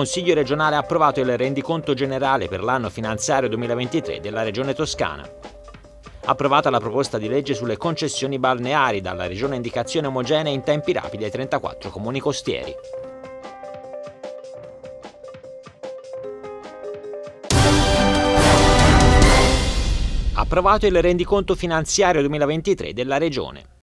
Consiglio regionale ha approvato il rendiconto generale per l'anno finanziario 2023 della Regione Toscana. Approvata la proposta di legge sulle concessioni balneari dalla Regione indicazione omogenea in tempi rapidi ai 34 comuni costieri. Approvato il rendiconto finanziario 2023 della Regione.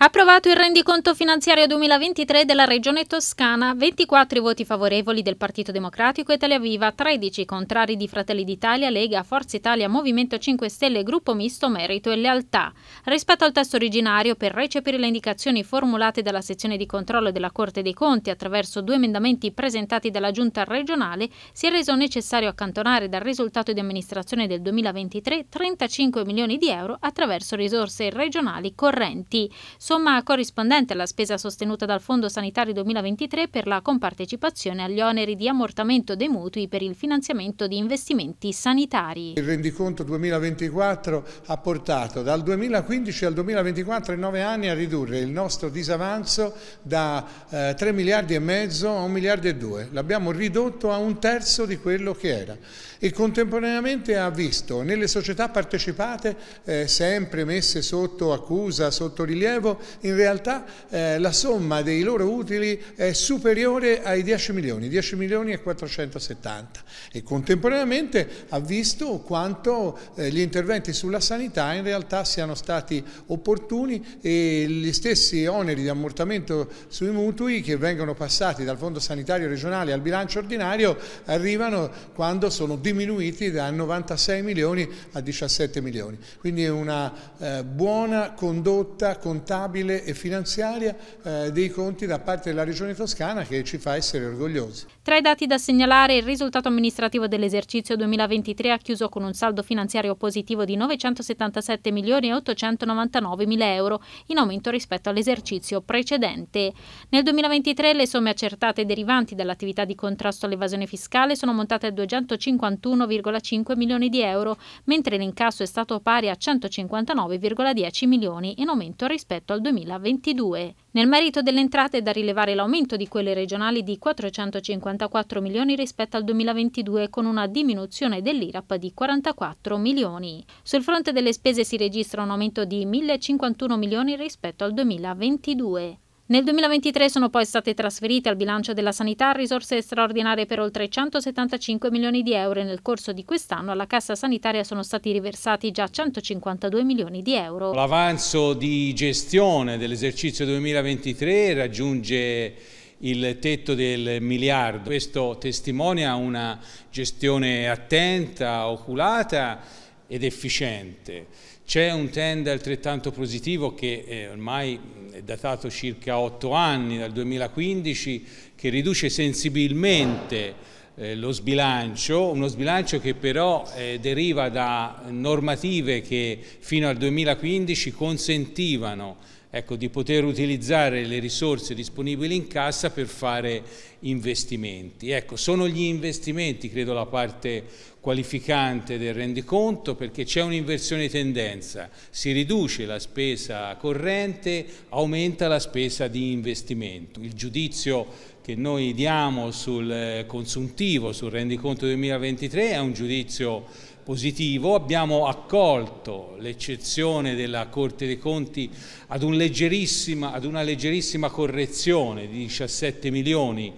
Approvato il rendiconto finanziario 2023 della Regione Toscana, 24 voti favorevoli del Partito Democratico Italia Viva, 13 contrari di Fratelli d'Italia, Lega, Forza Italia, Movimento 5 Stelle, Gruppo Misto Merito e Lealtà. Rispetto al testo originario, per recepire le indicazioni formulate dalla sezione di controllo della Corte dei Conti attraverso due emendamenti presentati dalla Giunta regionale, si è reso necessario accantonare dal risultato di amministrazione del 2023 35 milioni di euro attraverso risorse regionali correnti somma corrispondente alla spesa sostenuta dal Fondo Sanitario 2023 per la compartecipazione agli oneri di ammortamento dei mutui per il finanziamento di investimenti sanitari. Il rendiconto 2024 ha portato dal 2015 al 2024 in nove anni a ridurre il nostro disavanzo da eh, 3 miliardi e mezzo a 1 miliardo e 2. L'abbiamo ridotto a un terzo di quello che era e contemporaneamente ha visto nelle società partecipate eh, sempre messe sotto accusa, sotto rilievo, in realtà eh, la somma dei loro utili è superiore ai 10 milioni, 10 milioni e 470 e contemporaneamente ha visto quanto eh, gli interventi sulla sanità in realtà siano stati opportuni e gli stessi oneri di ammortamento sui mutui che vengono passati dal Fondo Sanitario Regionale al bilancio ordinario arrivano quando sono diminuiti da 96 milioni a 17 milioni. Quindi è una eh, buona condotta contabile contabile e finanziaria eh, dei conti da parte della Regione Toscana che ci fa essere orgogliosi. Tra i dati da segnalare, il risultato amministrativo dell'esercizio 2023 ha chiuso con un saldo finanziario positivo di 977 milioni e 899 mila euro, in aumento rispetto all'esercizio precedente. Nel 2023 le somme accertate derivanti dall'attività di contrasto all'evasione fiscale sono montate a 251,5 milioni di euro, mentre l'incasso è stato pari a 159,10 milioni in aumento rispetto al al 2022. Nel merito delle entrate è da rilevare l'aumento di quelle regionali di 454 milioni rispetto al 2022 con una diminuzione dell'IRAP di 44 milioni. Sul fronte delle spese si registra un aumento di 1.051 milioni rispetto al 2022. Nel 2023 sono poi state trasferite al bilancio della sanità risorse straordinarie per oltre 175 milioni di euro e nel corso di quest'anno alla Cassa Sanitaria sono stati riversati già 152 milioni di euro. L'avanzo di gestione dell'esercizio 2023 raggiunge il tetto del miliardo. Questo testimonia una gestione attenta, oculata ed efficiente. C'è un trend altrettanto positivo che eh, ormai mm, è datato circa 8 anni, dal 2015, che riduce sensibilmente eh, lo sbilancio, uno sbilancio che però eh, deriva da normative che fino al 2015 consentivano ecco, di poter utilizzare le risorse disponibili in cassa per fare investimenti. Ecco, sono gli investimenti, credo, la parte qualificante del rendiconto perché c'è un'inversione di tendenza, si riduce la spesa corrente, aumenta la spesa di investimento. Il giudizio che noi diamo sul eh, consuntivo, sul rendiconto 2023 è un giudizio positivo, abbiamo accolto l'eccezione della Corte dei Conti ad, un ad una leggerissima correzione di 17 milioni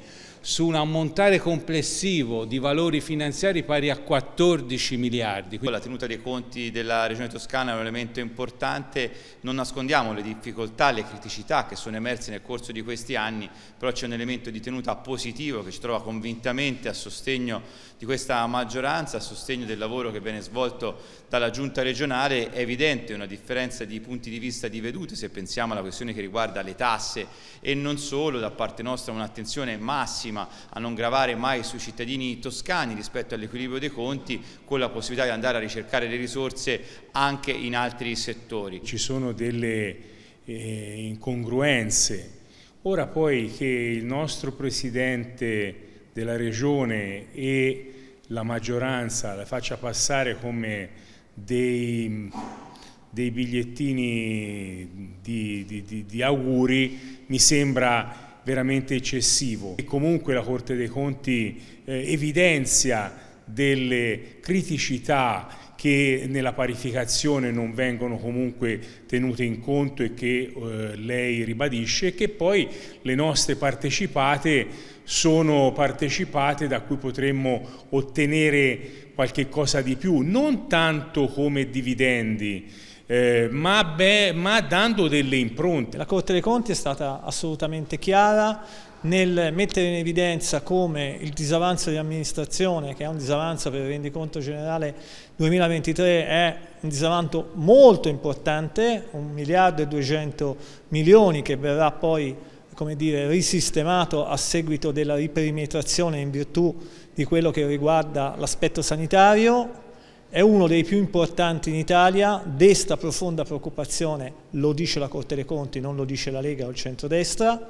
su un ammontare complessivo di valori finanziari pari a 14 miliardi. La tenuta dei conti della Regione Toscana è un elemento importante, non nascondiamo le difficoltà, le criticità che sono emerse nel corso di questi anni, però c'è un elemento di tenuta positivo che ci trova convintamente a sostegno di questa maggioranza, a sostegno del lavoro che viene svolto dalla Giunta regionale, è evidente una differenza di punti di vista di vedute se pensiamo alla questione che riguarda le tasse e non solo, da parte nostra un'attenzione massima massima a non gravare mai sui cittadini toscani rispetto all'equilibrio dei conti con la possibilità di andare a ricercare le risorse anche in altri settori. Ci sono delle eh, incongruenze. Ora poi che il nostro Presidente della Regione e la maggioranza la faccia passare come dei dei bigliettini di, di, di, di, auguri mi sembra veramente eccessivo e comunque la Corte dei Conti eh, evidenzia delle criticità che nella parificazione non vengono comunque tenute in conto e che eh, lei ribadisce e che poi le nostre partecipate sono partecipate da cui potremmo ottenere qualche cosa di più, non tanto come dividendi, eh, ma, beh, ma dando delle impronte. La Corte dei Conti è stata assolutamente chiara nel mettere in evidenza come il disavanzo di amministrazione, che è un disavanzo per il rendiconto generale 2023, è un disavanzo molto importante, 1 miliardo e 200 milioni che verrà poi come dire, risistemato a seguito della riperimetrazione in virtù di quello che riguarda l'aspetto sanitario, è uno dei più importanti in Italia, desta profonda preoccupazione, lo dice la Corte dei Conti, non lo dice la Lega o il centrodestra,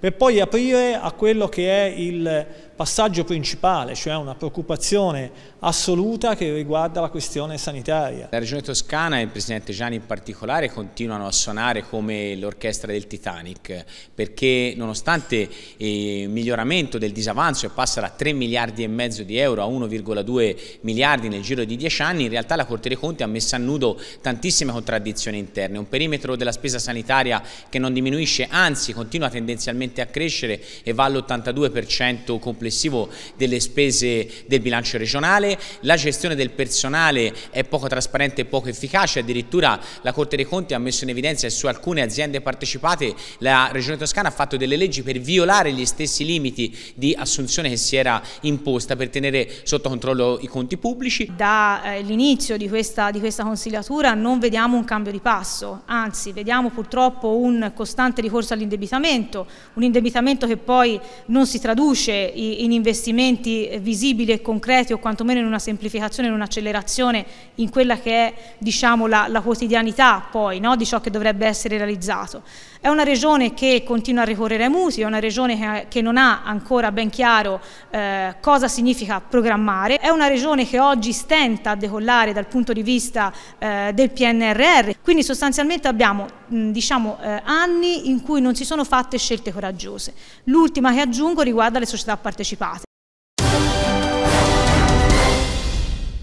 per poi aprire a quello che è il passaggio principale, cioè una preoccupazione assoluta che riguarda la questione sanitaria. La Regione Toscana e il Presidente Gianni in particolare continuano a suonare come l'orchestra del Titanic perché nonostante eh, il miglioramento del disavanzo che passa da 3 miliardi e mezzo di euro a 1,2 miliardi nel giro di 10 anni, in realtà la Corte dei Conti ha messo a nudo tantissime contraddizioni interne, un perimetro della spesa sanitaria che non diminuisce, anzi continua tendenzialmente a crescere e va all'82% complessivo complessivo delle spese del bilancio regionale, la gestione del personale è poco trasparente e poco efficace, addirittura la Corte dei Conti ha messo in evidenza che su alcune aziende partecipate la Regione Toscana ha fatto delle leggi per violare gli stessi limiti di assunzione che si era imposta per tenere sotto controllo i conti pubblici. Dall'inizio eh, di, di questa consigliatura non vediamo un cambio di passo, anzi vediamo purtroppo un costante ricorso all'indebitamento, un indebitamento che poi non si traduce in investimenti eh, visibili e concreti o quantomeno in una semplificazione, in un'accelerazione in quella che è diciamo, la, la quotidianità poi, no? di ciò che dovrebbe essere realizzato. È una regione che continua a ricorrere ai musi, è una regione che non ha ancora ben chiaro eh, cosa significa programmare, è una regione che oggi stenta a decollare dal punto di vista eh, del PNRR, quindi sostanzialmente abbiamo diciamo, eh, anni in cui non si sono fatte scelte coraggiose. L'ultima che aggiungo riguarda le società partecipate.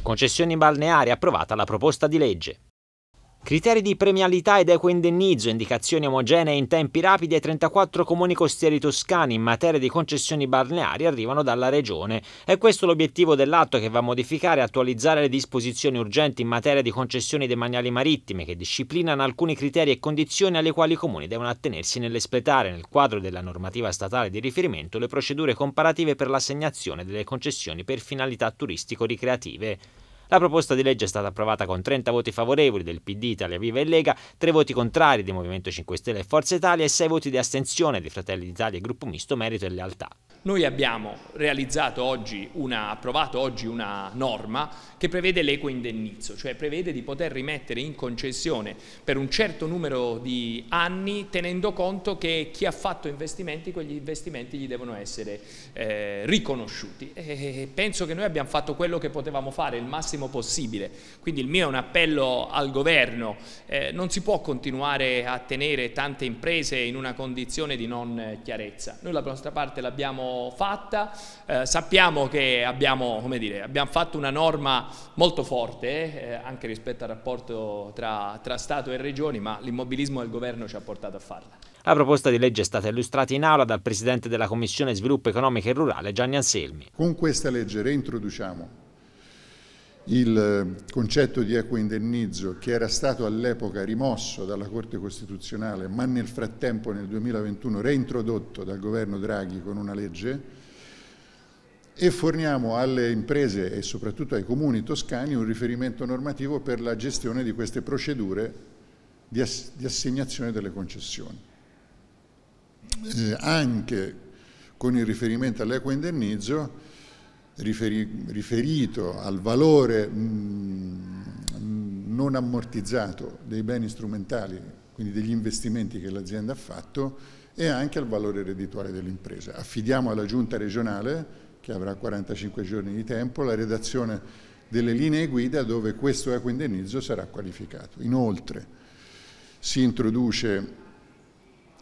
Concessioni balneari approvata la proposta di legge. Criteri di premialità ed equo indennizzo, indicazioni omogenee in tempi rapidi ai 34 comuni costieri toscani in materia di concessioni balneari arrivano dalla Regione. È questo l'obiettivo dell'atto che va a modificare e attualizzare le disposizioni urgenti in materia di concessioni demaniali marittime che disciplinano alcuni criteri e condizioni alle quali i comuni devono attenersi nell'espletare nel quadro della normativa statale di riferimento le procedure comparative per l'assegnazione delle concessioni per finalità turistico-ricreative. La proposta di legge è stata approvata con 30 voti favorevoli del PD, Italia Viva e Lega, 3 voti contrari del Movimento 5 Stelle e Forza Italia e 6 voti di astensione dei Fratelli d'Italia e Gruppo Misto Merito e Lealtà. Noi abbiamo oggi una, approvato oggi una norma che prevede l'equo indennizzo, cioè prevede di poter rimettere in concessione per un certo numero di anni tenendo conto che chi ha fatto investimenti, quegli investimenti gli devono essere eh, riconosciuti. E penso che noi abbiamo fatto quello che potevamo fare, il massimo possibile. Quindi il mio è un appello al governo, eh, non si può continuare a tenere tante imprese in una condizione di non eh, chiarezza. Noi la nostra parte l'abbiamo fatta, eh, sappiamo che abbiamo, dire, abbiamo, fatto una norma molto forte eh, anche rispetto al rapporto tra, tra Stato e Regioni, ma l'immobilismo del governo ci ha portato a farla. La proposta di legge è stata illustrata in aula dal Presidente della Commissione Sviluppo Economico e Rurale Gianni Anselmi. Con questa legge reintroduciamo il eh, concetto di equo indennizzo che era stato all'epoca rimosso dalla Corte Costituzionale ma nel frattempo nel 2021 reintrodotto dal governo Draghi con una legge e forniamo alle imprese e soprattutto ai comuni toscani un riferimento normativo per la gestione di queste procedure di, ass di assegnazione delle concessioni. Eh, anche con il riferimento all'equo indennizzo riferi, riferito al valore mh, mm, mm, non ammortizzato dei beni strumentali, quindi degli investimenti che l'azienda ha fatto, e anche al valore reddituale dell'impresa. Affidiamo alla Giunta regionale, che avrà 45 giorni di tempo, la redazione delle linee guida dove questo equo indennizzo sarà qualificato. Inoltre si introduce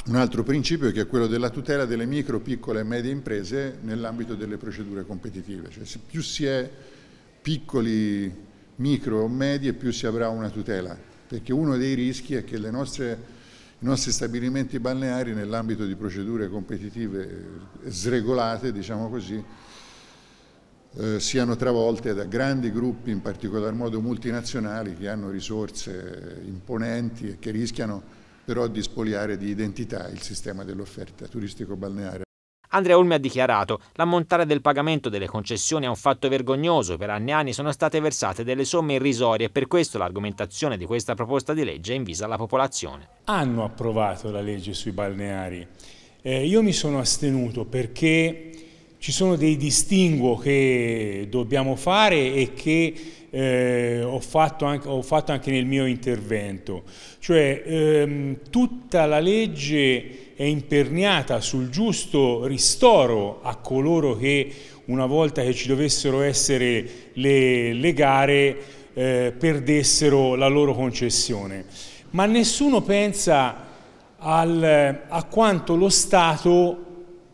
un altro principio che è quello della tutela delle micro, piccole e medie imprese nell'ambito delle procedure competitive, cioè più si è piccoli, micro o medie più si avrà una tutela, perché uno dei rischi è che nostre, i nostri stabilimenti balneari nell'ambito di procedure competitive eh, sregolate, diciamo così, eh, siano travolte da grandi gruppi, in particolar modo multinazionali, che hanno risorse imponenti e che rischiano però di spoliare di identità il sistema dell'offerta turistico-balneare. Andrea Olmi ha dichiarato l'ammontare del pagamento delle concessioni è un fatto vergognoso, per anni e anni sono state versate delle somme irrisorie e per questo l'argomentazione di questa proposta di legge è invisa alla popolazione. Hanno approvato la legge sui balneari, eh, io mi sono astenuto perché ci sono dei distinguo che dobbiamo fare e che eh, ho, fatto anche, ho, fatto anche, nel mio intervento. Cioè ehm, tutta la legge è imperniata sul giusto ristoro a coloro che una volta che ci dovessero essere le, le gare eh, perdessero la loro concessione. Ma nessuno pensa al, a quanto lo Stato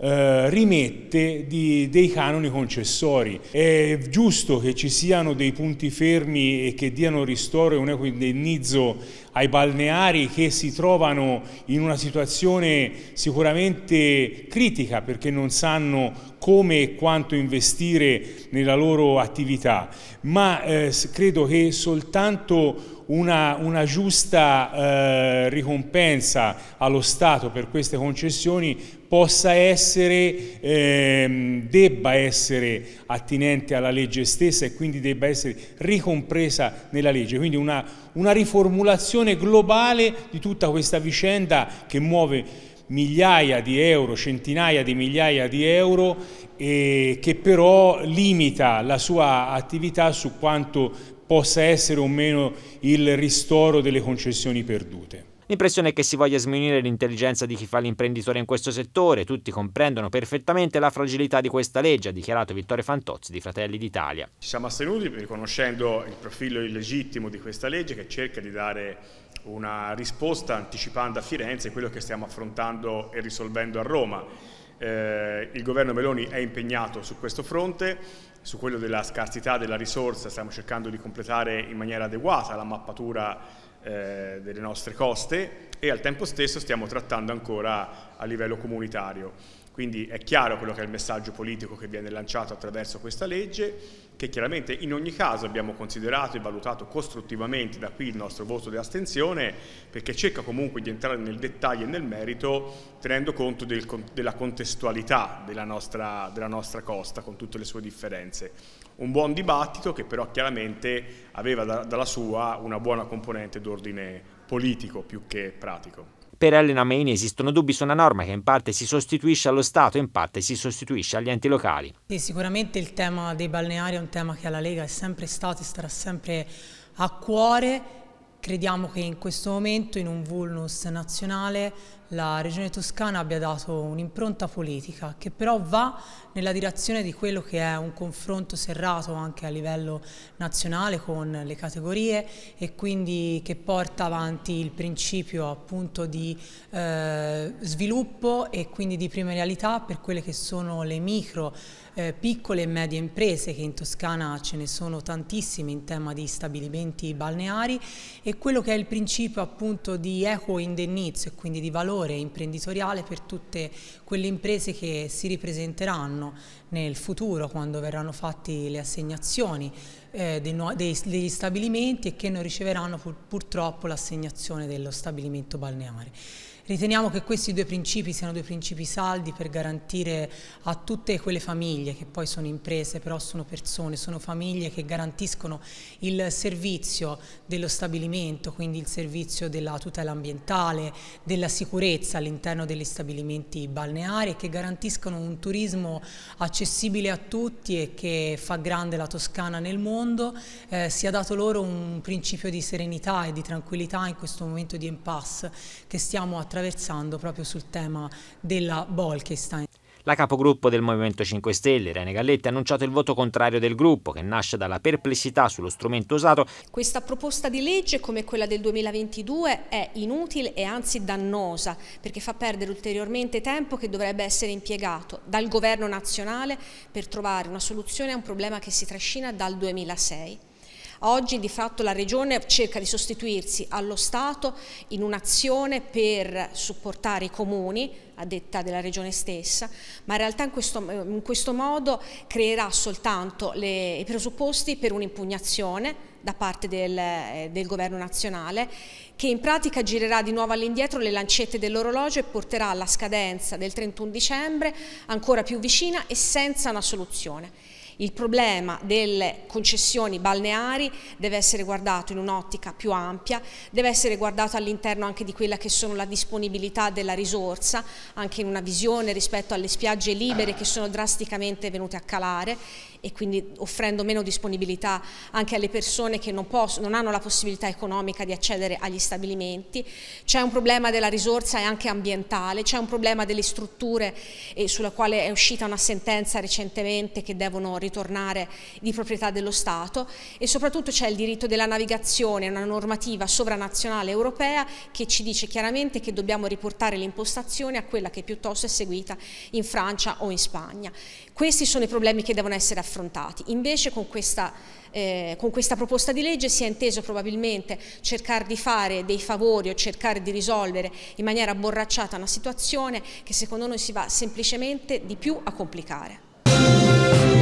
eh, rimette di, dei canoni concessori. È giusto che ci siano dei punti fermi e che diano ristoro e un equo indennizzo ai balneari che si trovano in una situazione sicuramente critica perché non sanno come e quanto investire nella loro attività, ma eh, credo che soltanto una, una, giusta eh, ricompensa allo Stato per queste concessioni possa essere, ehm, debba essere attinente alla legge stessa e quindi debba essere ricompresa nella legge. Quindi una, una riformulazione globale di tutta questa vicenda che muove migliaia di euro, centinaia di migliaia di euro eh, che però limita la sua attività su quanto possa essere o meno il ristoro delle concessioni perdute. L'impressione è che si voglia sminuire l'intelligenza di chi fa l'imprenditore in questo settore, tutti comprendono perfettamente la fragilità di questa legge, ha dichiarato Vittorio Fantozzi di Fratelli d'Italia. Ci siamo astenuti riconoscendo il profilo illegittimo di questa legge che cerca di dare una risposta anticipando a Firenze quello che stiamo affrontando e risolvendo a Roma. Eh, il governo Meloni è impegnato su questo fronte, su quello della scarsità della risorsa stiamo cercando di completare in maniera adeguata la mappatura eh, delle nostre coste e al tempo stesso stiamo trattando ancora a livello comunitario. Quindi è chiaro quello che è il messaggio politico che viene lanciato attraverso questa legge, che chiaramente in ogni caso abbiamo considerato e valutato costruttivamente da qui il nostro voto di astensione perché cerca comunque di entrare nel dettaglio e nel merito tenendo conto del, della contestualità della nostra, della nostra, costa con tutte le sue differenze. Un buon dibattito che però chiaramente aveva da, dalla sua una buona componente d'ordine politico più che pratico. Per Elena Maini esistono dubbi su una norma che in parte si sostituisce allo Stato e in parte si sostituisce agli enti locali. Sì, sicuramente il tema dei balneari è un tema che alla Lega è sempre stato e starà sempre a cuore Crediamo che in questo momento, in un vulnus nazionale, la Regione Toscana abbia dato un'impronta politica che però va nella direzione di quello che è un confronto serrato anche a livello nazionale con le categorie e quindi che porta avanti il principio appunto di eh, sviluppo e quindi di primarialità per quelle che sono le micro, eh, piccole e medie imprese che in Toscana ce ne sono tantissime in tema di stabilimenti balneari e quello che è il principio appunto di eco indennizio e quindi di valore valore imprenditoriale per tutte quelle imprese che si ripresenteranno nel futuro quando verranno fatte le assegnazioni eh, dei, degli stabilimenti e che non riceveranno pur, purtroppo l'assegnazione dello stabilimento balneare. Riteniamo che questi due principi siano due principi saldi per garantire a tutte quelle famiglie che poi sono imprese, però sono persone, sono famiglie che garantiscono il servizio dello stabilimento, quindi il servizio della tutela ambientale, della sicurezza all'interno degli stabilimenti balneari e che garantiscono un turismo accessibile a tutti e che fa grande la Toscana nel mondo, eh, sia dato loro un principio di serenità e di tranquillità in questo momento di impasse che stiamo attraversando attraversando proprio sul tema della Bolkestein. La capogruppo del Movimento 5 Stelle, Rene Galletti, ha annunciato il voto contrario del gruppo, che nasce dalla perplessità sullo strumento usato. Questa proposta di legge, come quella del 2022, è inutile e anzi dannosa, perché fa perdere ulteriormente tempo che dovrebbe essere impiegato dal governo nazionale per trovare una soluzione a un problema che si trascina dal 2006. Oggi di fatto la Regione cerca di sostituirsi allo Stato in un'azione per supportare i comuni, a detta della Regione stessa, ma in realtà in questo, in questo modo creerà soltanto le, i presupposti per un'impugnazione da parte del, eh, del, governo nazionale che in pratica girerà di nuovo all'indietro le lancette dell'orologio e porterà alla scadenza del 31 dicembre ancora più vicina e senza una soluzione. Il problema delle concessioni balneari deve essere guardato in un'ottica più ampia, deve essere guardato all'interno anche di quella che sono la disponibilità della risorsa, anche in una visione rispetto alle spiagge libere che sono drasticamente venute a calare e quindi offrendo meno disponibilità anche alle persone che non, non hanno la possibilità economica di accedere agli stabilimenti. C'è un problema della risorsa e anche ambientale, c'è un problema delle strutture eh, sulla quale è uscita una sentenza recentemente che devono ritornare di proprietà dello Stato e soprattutto c'è il diritto della navigazione, una normativa sovranazionale europea che ci dice chiaramente che dobbiamo riportare l'impostazione a quella che piuttosto è seguita in Francia o in Spagna. Questi sono i problemi che devono essere affrontati affrontati. Invece con questa, eh, con questa proposta di legge si è inteso probabilmente cercare di fare dei favori o cercare di risolvere in maniera borracciata una situazione che secondo noi si va semplicemente di più a complicare.